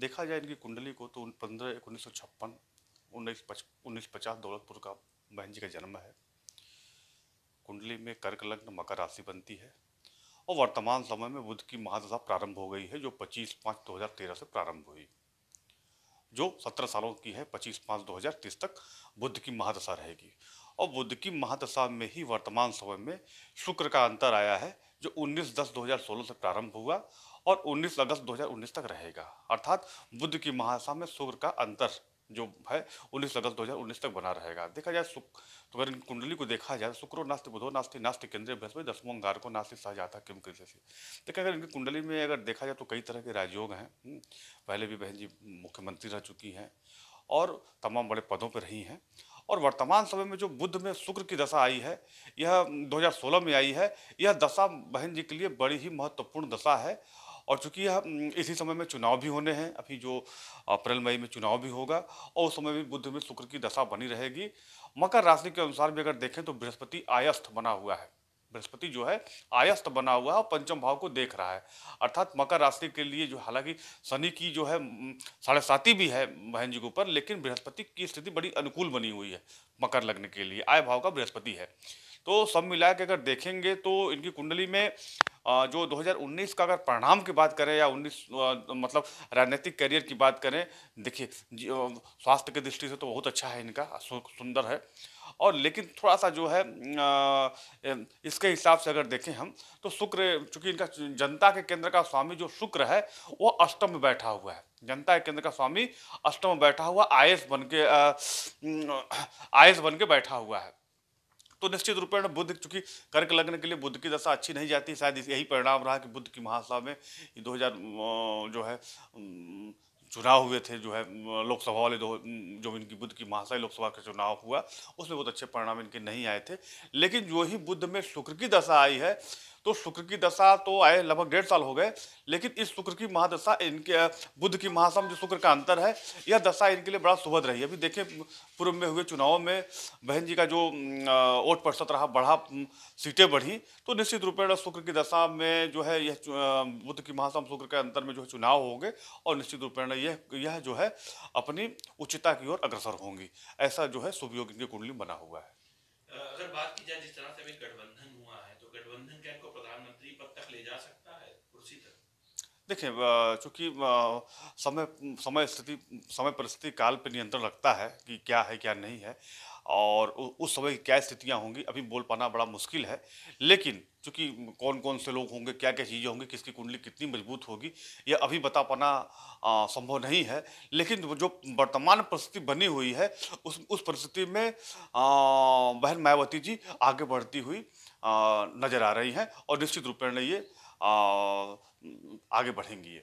देखा जाए इनकी कुंडली को तो पंद्रह एक उन्नीस सौ छप्पन उन्नीस पच उन्नीस पचास दौलतपुर का बहन जी का जन्म है कुंडली में कर्क लग्न मकर राशि बनती है और वर्तमान समय में बुद्ध की महादशा प्रारंभ हो गई है जो 25 पाँच 2013 से प्रारंभ हुई जो 17 सालों की है 25 पाँच 2030 तक बुद्ध की महादशा रहेगी और बुद्ध की महादशा में ही वर्तमान समय में शुक्र का अंतर आया है जो 19 दस 2016 से प्रारंभ हुआ और 19 अगस्त 2019 तक रहेगा अर्थात बुद्ध की महाशा में शुक्र का अंतर जो है 19 अगस्त 2019 तक बना रहेगा देखा जाए सुख तो अगर कुंडली को देखा जाए शुक्रो नास्ति बुधो नास्ति नास्ति केंद्रीय बृहस्पति दसवों अंगार को नास्ति सह जाता किम कृषि देखा अगर इनकी कुंडली में अगर देखा जाए तो कई तरह के राजयोग हैं हम्म, पहले भी बहन जी मुख्यमंत्री रह चुकी हैं और तमाम बड़े पदों पर रही हैं और वर्तमान समय में जो बुद्ध में शुक्र की दशा आई है यह 2016 में आई है यह दशा बहन जी के लिए बड़ी ही महत्वपूर्ण दशा है और चूंकि इसी समय में चुनाव भी होने हैं अभी जो अप्रैल मई में चुनाव भी होगा और उस समय भी बुद्ध में शुक्र की दशा बनी रहेगी मकर राशि के अनुसार भी अगर देखें तो बृहस्पति आयस्थ बना हुआ है बृहस्पति जो है आयस्त बना हुआ है और पंचम भाव को देख रहा है अर्थात मकर राशि के लिए जो हालांकि शनि की जो है साढ़े साती भी है बहन जी के ऊपर लेकिन बृहस्पति की स्थिति बड़ी अनुकूल बनी हुई है मकर लग्न के लिए आय भाव का बृहस्पति है तो सब मिला के अगर देखेंगे तो इनकी कुंडली में जो 2019 का अगर परिणाम की बात करें या 19 मतलब राजनीतिक करियर की बात करें देखिए स्वास्थ्य के दृष्टि से तो बहुत अच्छा है इनका सुंदर है और लेकिन थोड़ा सा जो है इसके हिसाब से अगर देखें हम तो शुक्र चूंकि इनका जनता के केंद्र का स्वामी जो शुक्र है वो अष्टम में बैठा हुआ है जनता के केंद्र का स्वामी अष्टम में बैठा हुआ आयस बन के आयस बन के बैठा हुआ है तो निश्चित रूप में बुद्ध चूंकि कर्क लग्न के लिए बुद्ध की दशा अच्छी नहीं जाती शायद यही परिणाम रहा कि बुद्ध की महासभा में दो जो है चुनाव हुए थे जो है लोकसभा वाले दो जो इनकी बुद्ध की महाशय लोकसभा का चुनाव हुआ उसमें बहुत अच्छे परिणाम इनके नहीं आए थे लेकिन जो ही बुद्ध में शुक्र की दशा आई है तो शुक्र की दशा तो आए लगभग डेढ़ साल हो गए लेकिन इस शुक्र की महादशा इनके बुद्ध की महासम जो शुक्र का अंतर है यह दशा इनके लिए बड़ा सुभद रही अभी देखें पूर्व में हुए चुनावों में बहन जी का जो वोट प्रतिशत रहा बढ़ा सीटें बढ़ी तो निश्चित रूप में शुक्र की दशा में जो है यह बुद्ध की महासम शुक्र के अंतर में जो है चुनाव हो गए और निश्चित रूप में यह यह जो है अपनी उच्चता की ओर अग्रसर होंगी ऐसा जो है सुवियोग की कुंडली बना हुआ है अगर बात की जाए जिस तरह से गठबंधन हुआ है तो गठबंधन क्या इनको प्रधानमंत्री पद तक ले जा सकते देखिए चूँकि समय समय स्थिति समय परिस्थिति काल पर नियंत्रण रखता है कि क्या है क्या नहीं है और उस समय क्या स्थितियां होंगी अभी बोल पाना बड़ा मुश्किल है लेकिन चूंकि कौन कौन से लोग होंगे क्या क्या चीज़ें होंगी किसकी कुंडली कितनी मजबूत होगी यह अभी बता पाना संभव नहीं है लेकिन जो वर्तमान परिस्थिति बनी हुई है उस उस परिस्थिति में बहन मायावती जी आगे बढ़ती हुई नज़र आ रही हैं और निश्चित रूप में ये आगे बढ़ेंगी ये